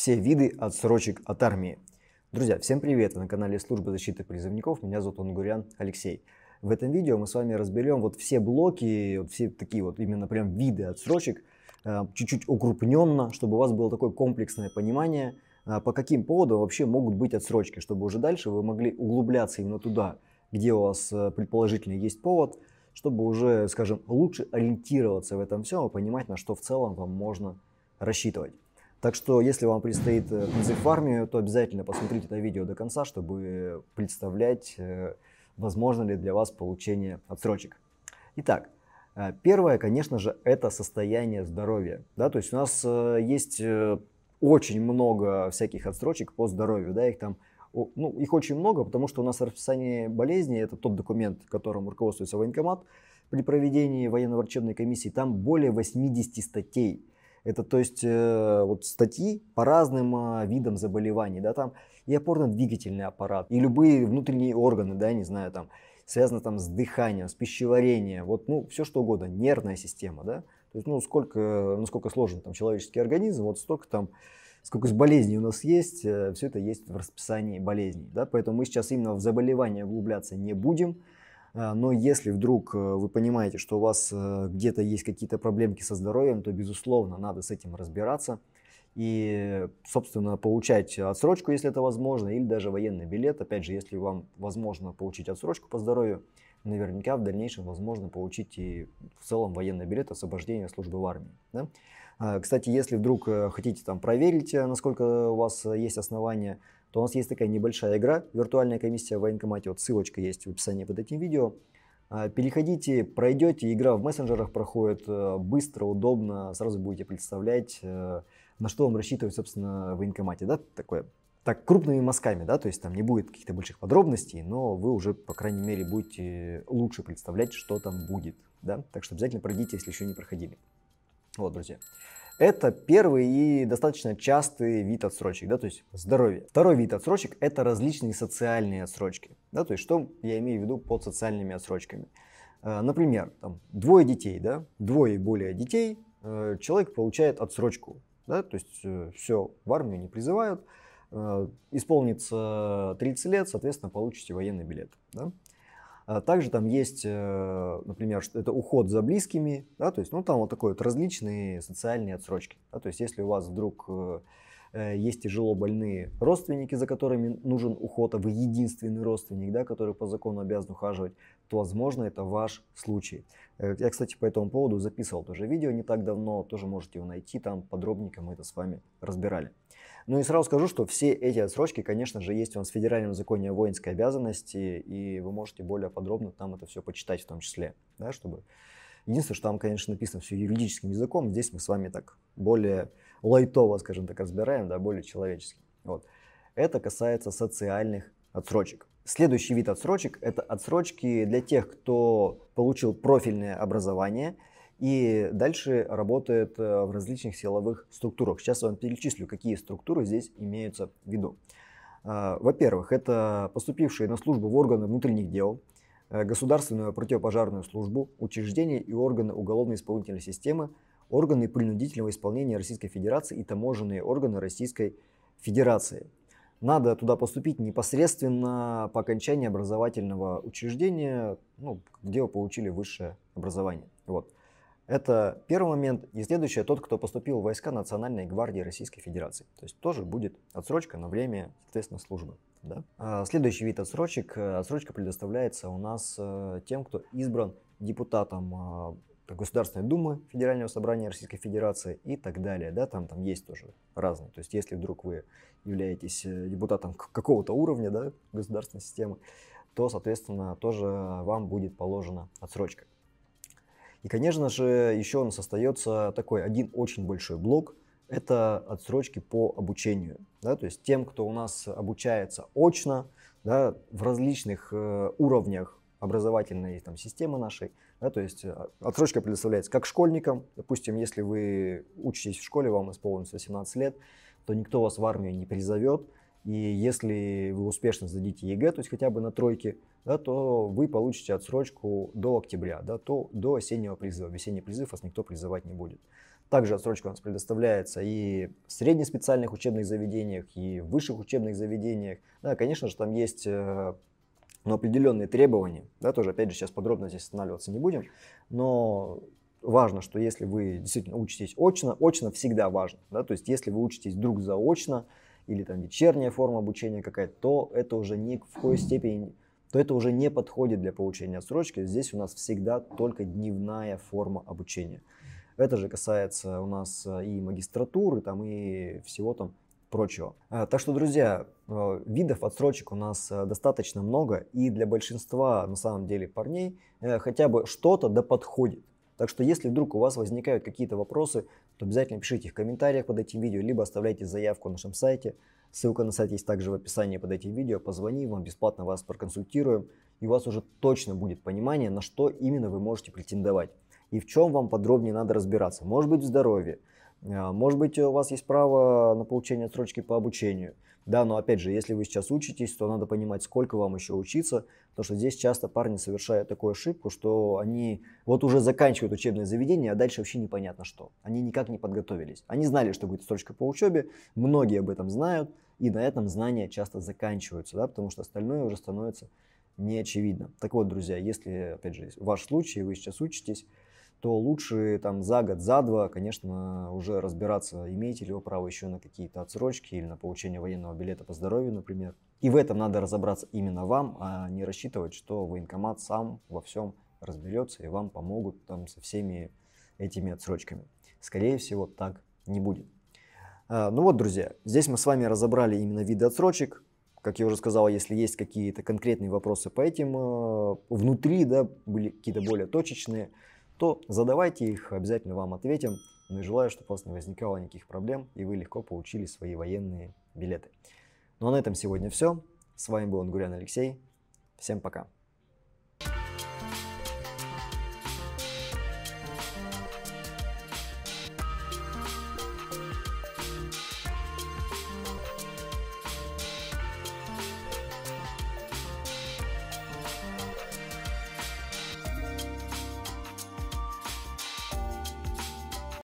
все виды отсрочек от армии. Друзья, всем привет! Вы на канале Службы защиты призывников. Меня зовут Ангурян Алексей. В этом видео мы с вами разберем вот все блоки, вот все такие вот именно прям виды отсрочек, э, чуть-чуть укрупненно, чтобы у вас было такое комплексное понимание, э, по каким поводам вообще могут быть отсрочки, чтобы уже дальше вы могли углубляться именно туда, где у вас э, предположительно есть повод, чтобы уже, скажем, лучше ориентироваться в этом всем и понимать, на что в целом вам можно рассчитывать. Так что, если вам предстоит э, призыв в армию, то обязательно посмотрите это видео до конца, чтобы представлять, э, возможно ли для вас получение отсрочек. Итак, э, первое, конечно же, это состояние здоровья. Да? То есть у нас есть очень много всяких отсрочек по здоровью, да, их там ну, их очень много, потому что у нас расписание болезни – это тот документ, которым руководствуется военкомат при проведении военно-врачебной комиссии. Там более 80 статей – это то есть э, вот статьи по разным э, видам заболеваний, да, там и опорно-двигательный аппарат, и любые внутренние органы, да, не знаю, там, связано там с дыханием, с пищеварением, вот, ну, все что угодно, нервная система, да, то есть, ну, сколько, насколько сложен там человеческий организм, вот столько там, сколько с болезней у нас есть, э, все это есть в расписании болезней, да, поэтому мы сейчас именно в заболевания углубляться не будем, а, но если вдруг э, вы понимаете, что у вас э, где-то есть какие-то проблемки со здоровьем, то, безусловно, надо с этим разбираться и, собственно, получать отсрочку, если это возможно, или даже военный билет. Опять же, если вам возможно получить отсрочку по здоровью, наверняка в дальнейшем возможно получить и в целом военный билет освобождения службы в армии. Да? А, кстати, если вдруг э, хотите там проверить, насколько у вас есть основания то у нас есть такая небольшая игра, виртуальная комиссия в военкомате, вот ссылочка есть в описании под этим видео. А, переходите, пройдете, игра в мессенджерах проходит э, быстро, удобно, сразу будете представлять, э, на что вам рассчитывать, собственно, в военкомате, да, такое, так, крупными мазками, да, то есть там не будет каких-то больших подробностей, но вы уже, по крайней мере, будете лучше представлять, что там будет, да, так что обязательно пройдите, если еще не проходили. Вот, друзья. Это первый и достаточно частый вид отсрочек, да, то есть здоровье. Второй вид отсрочек – это различные социальные отсрочки, да, то есть что я имею в виду под социальными отсрочками. Э, например, там, двое детей, да, двое и более детей, э, человек получает отсрочку, да, то есть э, все, в армию не призывают, исполнится 30 лет, соответственно, получите военный билет. Да? А также там есть, э, например, что это уход за близкими, да, то есть, ну, там вот такой вот различные социальные отсрочки. Да, то есть, если у вас вдруг э, э, есть тяжело больные родственники, за которыми нужен уход, а вы единственный родственник, да, который по закону обязан ухаживать, то, возможно, это ваш случай. Я, кстати, по этому поводу записывал тоже видео не так давно, тоже можете его найти, там подробненько мы это с вами разбирали. Ну и сразу скажу, что все эти отсрочки, конечно же, есть у нас в федеральном законе о воинской обязанности, и вы можете более подробно там это все почитать в том числе, да, чтобы... Единственное, что там, конечно, написано все юридическим языком, здесь мы с вами так более лайтово, скажем так, разбираем, да, более человечески. Вот. Это касается социальных отсрочек. Следующий вид отсрочек – это отсрочки для тех, кто получил профильное образование – и дальше работает э, в различных силовых структурах. Сейчас я вам перечислю, какие структуры здесь имеются в виду. Э, во-первых, это поступившие на службу в органы внутренних дел, э, Государственную противопожарную службу, учреждения и органы уголовно-исполнительной системы, органы принудительного исполнения Российской Федерации и таможенные органы Российской Федерации. Надо туда поступить непосредственно по окончании образовательного учреждения, ну, где вы получили высшее образование. Вот. Это первый момент. И следующее, тот, кто поступил в войска Национальной гвардии Российской Федерации. То есть тоже будет отсрочка на время, соответственно, службы. Да? А, следующий вид отсрочек. Э, отсрочка предоставляется у нас э, тем, кто избран депутатом э, Государственной Думы Федерального собрания Российской Федерации и так далее. Да, там, там есть тоже разные. То есть, если вдруг вы являетесь депутатом какого-то уровня да, государственной системы, то, соответственно, тоже вам будет положена отсрочка. И, конечно же, еще у нас остается такой один очень большой блок – это отсрочки по обучению. Да, то есть тем, кто у нас обучается очно, да, в различных э, уровнях образовательной там, системы нашей, да, то есть э, отсрочка предоставляется как школьникам, допустим, если вы учитесь в школе, вам исполнилось 18 лет, то никто вас в армию не призовет, и если вы успешно сдадите ЕГЭ, то есть хотя бы на тройке, да, то вы получите отсрочку до октября, да, то до осеннего призыва. В весенний призыв вас никто призывать не будет. Также отсрочка у нас предоставляется и в среднеспециальных учебных заведениях, и в высших учебных заведениях. Да, конечно же, там есть э, но ну, определенные требования, да, тоже, опять же, сейчас подробно здесь останавливаться не будем, но важно, что если вы действительно учитесь очно, очно всегда важно, да, то есть если вы учитесь друг заочно, или там вечерняя форма обучения какая-то, то это уже ни в коей степени то это уже не подходит для получения отсрочки. Здесь у нас всегда только дневная форма обучения. Это же касается у нас э, и магистратуры, там, и всего там прочего. А, так что, друзья, э, видов отсрочек у нас э, достаточно много, и для большинства, на самом деле, парней хотя бы что-то да подходит. Так что, если вдруг у вас возникают какие-то вопросы, то обязательно пишите их в комментариях под этим видео, либо оставляйте заявку на нашем сайте. Ссылка на сайт есть также в описании под этим видео. Позвони, мы бесплатно вас проконсультируем, и у вас уже точно будет понимание, на что именно вы можете претендовать и в чем вам подробнее надо разбираться. Может быть, в здоровье, а, может быть, у вас есть право на получение отсрочки по обучению – да, но опять же, если вы сейчас учитесь, то надо понимать, сколько вам еще учиться, потому что здесь часто парни совершают такую ошибку, что они вот уже заканчивают учебное заведение, а дальше вообще непонятно что. Они никак не подготовились. Они знали, что будет строчка по учебе, многие об этом знают, и на этом знания часто заканчиваются, да, потому что остальное уже становится неочевидно. Так вот, друзья, если, опять же, ваш случай, вы сейчас учитесь, то лучше там за год, за два, конечно, уже разбираться, имеете ли вы право еще на какие-то отсрочки или на получение военного билета по здоровью, например. И в этом надо разобраться именно вам, а не рассчитывать, что военкомат сам во всем разберется и вам помогут там со всеми этими отсрочками. Скорее всего, так не будет. А, ну вот, друзья, здесь мы с вами разобрали именно виды отсрочек, как я уже сказал, если есть какие-то конкретные вопросы по этим, э, внутри да, были какие-то более точечные, то задавайте их, обязательно вам ответим. Ну и желаю, чтобы у вас не возникало никаких проблем и вы легко получили свои военные билеты. Ну а на этом сегодня все. С вами был Ангурян Алексей. Всем пока.